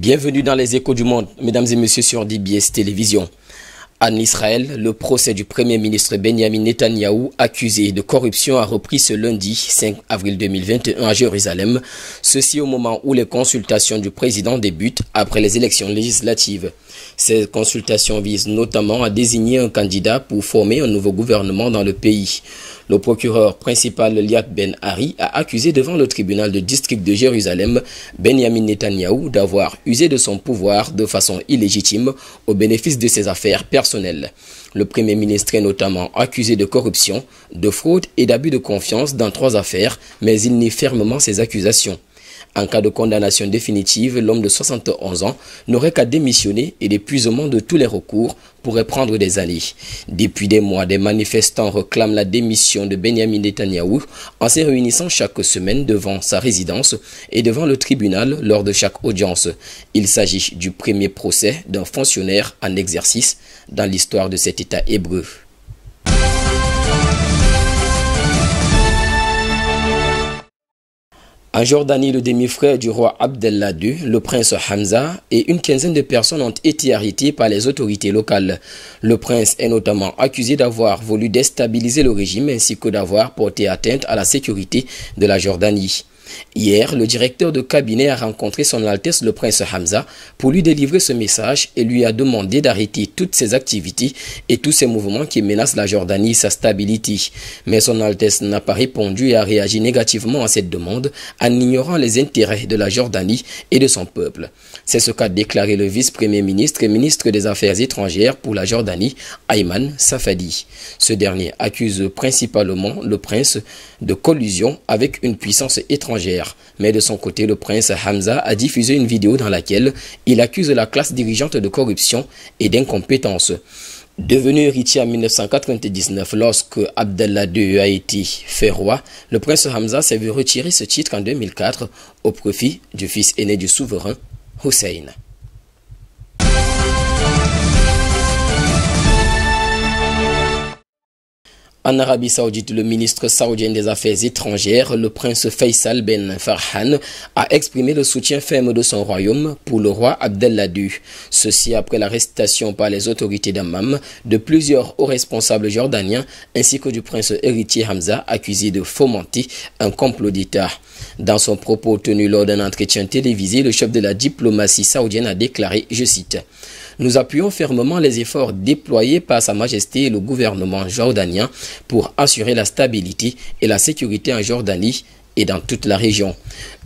Bienvenue dans les échos du monde, mesdames et messieurs sur DBS Télévision. En Israël, le procès du Premier ministre Benjamin Netanyahou, accusé de corruption, a repris ce lundi 5 avril 2021 à Jérusalem, ceci au moment où les consultations du président débutent après les élections législatives. Ces consultations visent notamment à désigner un candidat pour former un nouveau gouvernement dans le pays. Le procureur principal Liat Ben Ari, a accusé devant le tribunal de district de Jérusalem Benjamin Netanyahou d'avoir usé de son pouvoir de façon illégitime au bénéfice de ses affaires personnelles. Le Premier ministre est notamment accusé de corruption, de fraude et d'abus de confiance dans trois affaires, mais il nie fermement ces accusations. En cas de condamnation définitive, l'homme de 71 ans n'aurait qu'à démissionner et l'épuisement de tous les recours pourrait prendre des années. Depuis des mois, des manifestants réclament la démission de Benjamin Netanyahu en se réunissant chaque semaine devant sa résidence et devant le tribunal lors de chaque audience. Il s'agit du premier procès d'un fonctionnaire en exercice dans l'histoire de cet État hébreu. En Jordanie, le demi-frère du roi Abdallah II, le prince Hamza, et une quinzaine de personnes ont été arrêtées par les autorités locales. Le prince est notamment accusé d'avoir voulu déstabiliser le régime ainsi que d'avoir porté atteinte à la sécurité de la Jordanie. Hier, le directeur de cabinet a rencontré son Altesse le prince Hamza pour lui délivrer ce message et lui a demandé d'arrêter toutes ses activités et tous ses mouvements qui menacent la Jordanie et sa stabilité. Mais son Altesse n'a pas répondu et a réagi négativement à cette demande en ignorant les intérêts de la Jordanie et de son peuple. C'est ce qu'a déclaré le vice-premier ministre et ministre des Affaires étrangères pour la Jordanie, Ayman Safadi. Ce dernier accuse principalement le prince de collusion avec une puissance étrangère mais de son côté, le prince Hamza a diffusé une vidéo dans laquelle il accuse la classe dirigeante de corruption et d'incompétence. Devenu héritier en 1999 lorsque Abdallah II a été fait roi, le prince Hamza s'est vu retirer ce titre en 2004 au profit du fils aîné du souverain, Hussein. En Arabie Saoudite, le ministre saoudien des Affaires étrangères, le prince Faisal Ben Farhan, a exprimé le soutien ferme de son royaume pour le roi Abdelhadu. Ceci après l'arrestation par les autorités d'Ammam de plusieurs hauts responsables jordaniens ainsi que du prince héritier Hamza accusé de fomenter un complot d'État. Dans son propos tenu lors d'un entretien télévisé, le chef de la diplomatie saoudienne a déclaré, je cite, nous appuyons fermement les efforts déployés par Sa Majesté et le gouvernement jordanien pour assurer la stabilité et la sécurité en Jordanie et dans toute la région.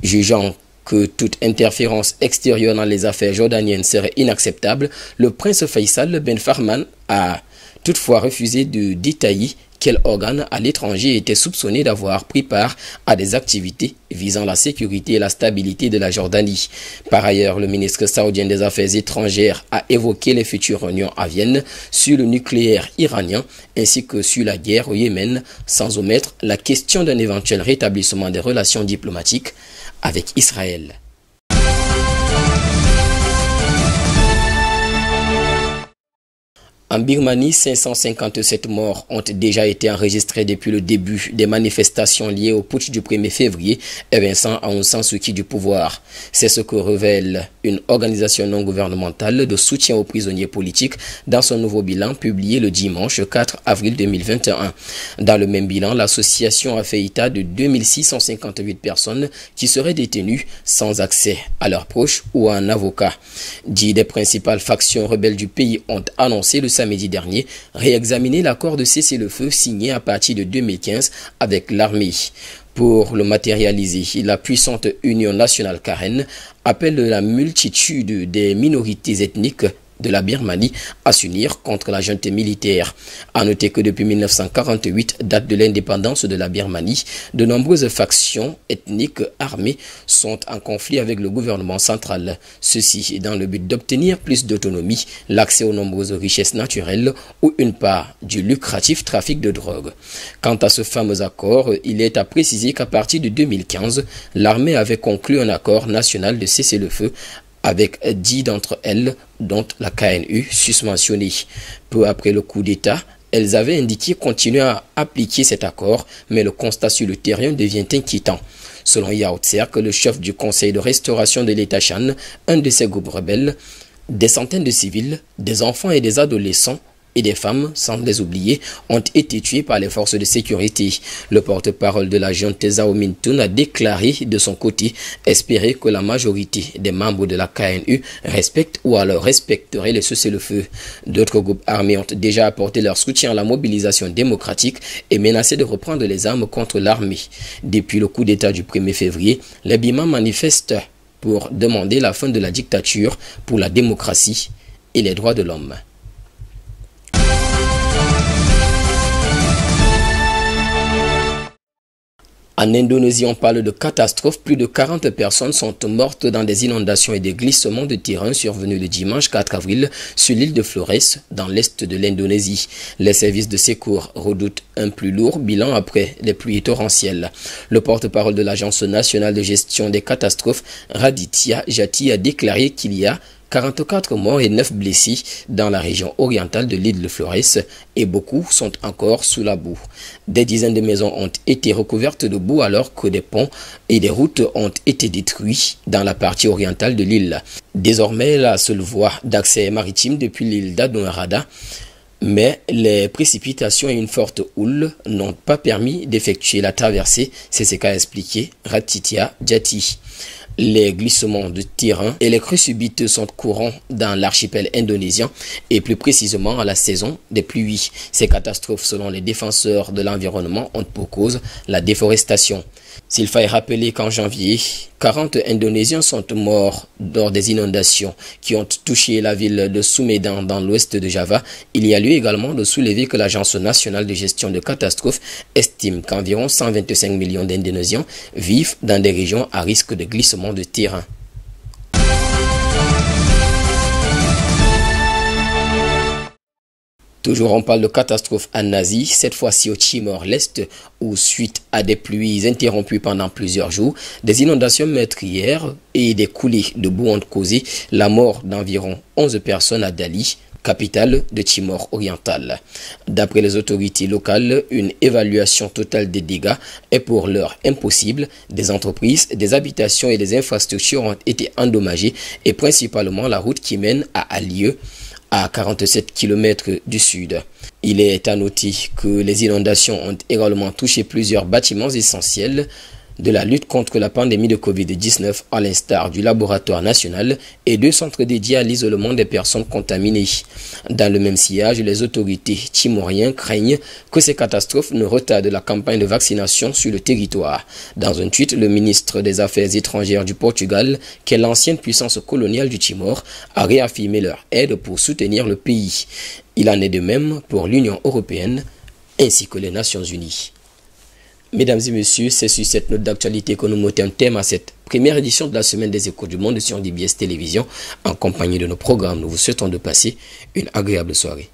Jugeant que toute interférence extérieure dans les affaires jordaniennes serait inacceptable, le prince Faisal Ben Farman a toutefois refusé de détailler quel organe à l'étranger était soupçonné d'avoir pris part à des activités visant la sécurité et la stabilité de la Jordanie Par ailleurs, le ministre saoudien des Affaires étrangères a évoqué les futures réunions à Vienne sur le nucléaire iranien ainsi que sur la guerre au Yémen, sans omettre la question d'un éventuel rétablissement des relations diplomatiques avec Israël. En Birmanie, 557 morts ont déjà été enregistrés depuis le début des manifestations liées au putsch du 1er février, Vincent Aung San Suu Kyi du pouvoir. C'est ce que révèle une organisation non gouvernementale de soutien aux prisonniers politiques dans son nouveau bilan publié le dimanche 4 avril 2021. Dans le même bilan, l'association a fait état de 2658 personnes qui seraient détenues sans accès à leurs proches ou à un avocat. Dix des principales factions rebelles du pays ont annoncé le midi dernier réexaminer l'accord de cessez-le-feu signé à partir de 2015 avec l'armée. Pour le matérialiser, la puissante Union nationale Karen appelle la multitude des minorités ethniques de la Birmanie à s'unir contre la junte militaire. À noter que depuis 1948, date de l'indépendance de la Birmanie, de nombreuses factions ethniques armées sont en conflit avec le gouvernement central. Ceci est dans le but d'obtenir plus d'autonomie, l'accès aux nombreuses richesses naturelles ou une part du lucratif trafic de drogue. Quant à ce fameux accord, il est à préciser qu'à partir de 2015, l'armée avait conclu un accord national de cesser le feu avec dix d'entre elles, dont la KNU, susmentionnée. Peu après le coup d'État, elles avaient indiqué continuer à appliquer cet accord, mais le constat sur le terrain devient inquiétant. Selon Yao que le chef du conseil de restauration de l'État Chan, un de ses groupes rebelles, des centaines de civils, des enfants et des adolescents et des femmes, sans les oublier, ont été tuées par les forces de sécurité. Le porte-parole de la junte a déclaré de son côté espérer que la majorité des membres de la KNU respectent ou alors respecteraient les cessez-le-feu. D'autres groupes armés ont déjà apporté leur soutien à la mobilisation démocratique et menacé de reprendre les armes contre l'armée. Depuis le coup d'État du 1er février, les Bima manifestent pour demander la fin de la dictature, pour la démocratie et les droits de l'homme. En Indonésie, on parle de catastrophe. Plus de 40 personnes sont mortes dans des inondations et des glissements de terrain survenus le dimanche 4 avril sur l'île de Flores, dans l'est de l'Indonésie. Les services de secours redoutent un plus lourd bilan après les pluies torrentielles. Le porte-parole de l'Agence nationale de gestion des catastrophes, Raditya Jati, a déclaré qu'il y a 44 morts et 9 blessés dans la région orientale de l'île de Flores et beaucoup sont encore sous la boue. Des dizaines de maisons ont été recouvertes de boue alors que des ponts et des routes ont été détruits dans la partie orientale de l'île. Désormais, la seule voie d'accès maritime depuis l'île d'Adonarada mais les précipitations et une forte houle n'ont pas permis d'effectuer la traversée, c'est ce qu'a expliqué Ratitia Djati les glissements de terrain et les crues subites sont courants dans l'archipel indonésien et plus précisément à la saison des pluies. Ces catastrophes, selon les défenseurs de l'environnement, ont pour cause la déforestation. S'il faille rappeler qu'en janvier, 40 Indonésiens sont morts lors des inondations qui ont touché la ville de Soumedan dans l'ouest de Java, il y a lieu également de soulever que l'Agence nationale de gestion de catastrophes estime qu'environ 125 millions d'Indonésiens vivent dans des régions à risque de glissement de terrain. Toujours on parle de catastrophe en Asie, cette fois-ci au Timor-Leste, où suite à des pluies interrompues pendant plusieurs jours, des inondations meurtrières et des coulées de boue ont causé la mort d'environ 11 personnes à Dali, capitale de Timor oriental. D'après les autorités locales, une évaluation totale des dégâts est pour l'heure impossible. Des entreprises, des habitations et des infrastructures ont été endommagées et principalement la route qui mène à Alieu, à 47 km du sud. Il est à noter que les inondations ont également touché plusieurs bâtiments essentiels de la lutte contre la pandémie de Covid-19 à l'instar du laboratoire national et deux centres dédiés à l'isolement des personnes contaminées. Dans le même sillage, les autorités timoriennes craignent que ces catastrophes ne retardent la campagne de vaccination sur le territoire. Dans un tweet, le ministre des Affaires étrangères du Portugal, qui est l'ancienne puissance coloniale du Timor, a réaffirmé leur aide pour soutenir le pays. Il en est de même pour l'Union européenne ainsi que les Nations unies. Mesdames et messieurs, c'est sur cette note d'actualité que nous mettons thème à cette première édition de la Semaine des Échos du Monde sur DBS Télévision. En compagnie de nos programmes, nous vous souhaitons de passer une agréable soirée.